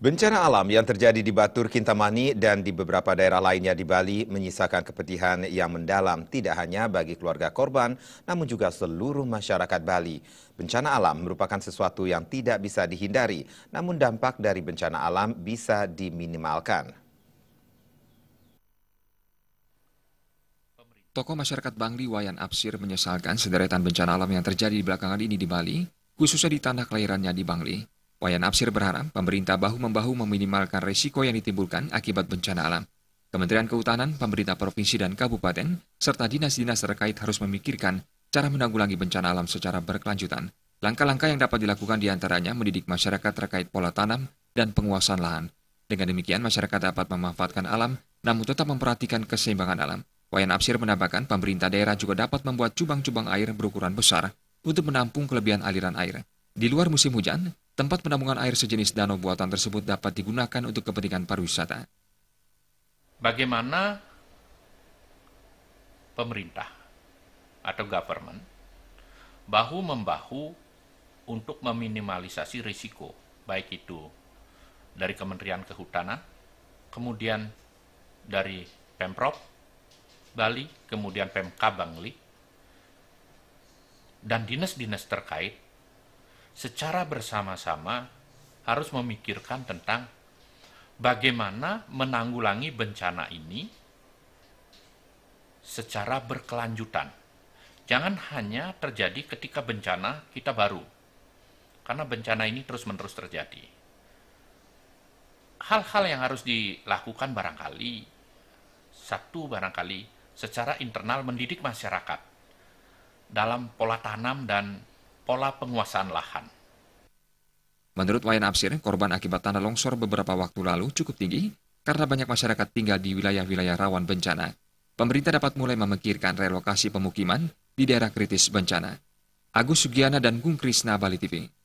Bencana alam yang terjadi di Batur, Kintamani, dan di beberapa daerah lainnya di Bali menyisakan kepedihan yang mendalam tidak hanya bagi keluarga korban, namun juga seluruh masyarakat Bali. Bencana alam merupakan sesuatu yang tidak bisa dihindari, namun dampak dari bencana alam bisa diminimalkan. Tokoh masyarakat Bangli Wayan Absir menyesalkan sederetan bencana alam yang terjadi di belakangan ini di Bali, khususnya di tanah kelahirannya di Bangli. Wayan Absir berharap pemerintah bahu-membahu meminimalkan resiko yang ditimbulkan akibat bencana alam. Kementerian Kehutanan, pemerintah provinsi dan kabupaten, serta dinas-dinas terkait harus memikirkan cara menanggulangi bencana alam secara berkelanjutan. Langkah-langkah yang dapat dilakukan diantaranya mendidik masyarakat terkait pola tanam dan penguasaan lahan. Dengan demikian, masyarakat dapat memanfaatkan alam, namun tetap memperhatikan keseimbangan alam. Wayan Absir menambahkan pemerintah daerah juga dapat membuat cubang-cubang air berukuran besar untuk menampung kelebihan aliran air. Di luar musim hujan, Tempat penampungan air sejenis danau buatan tersebut dapat digunakan untuk kepentingan pariwisata. Bagaimana pemerintah atau government bahu membahu untuk meminimalisasi risiko baik itu dari Kementerian Kehutanan, kemudian dari Pemprov Bali, kemudian Pemka Bangli, dan dinas-dinas terkait secara bersama-sama harus memikirkan tentang bagaimana menanggulangi bencana ini secara berkelanjutan. Jangan hanya terjadi ketika bencana kita baru, karena bencana ini terus-menerus terjadi. Hal-hal yang harus dilakukan barangkali satu barangkali secara internal mendidik masyarakat dalam pola tanam dan pola penguasaan lahan. Menurut Wayan Absir, korban akibat tanah longsor beberapa waktu lalu cukup tinggi karena banyak masyarakat tinggal di wilayah-wilayah rawan bencana. Pemerintah dapat mulai memikirkan relokasi pemukiman di daerah kritis bencana. Agus Sugiana dan Gung Krisna Bali TV.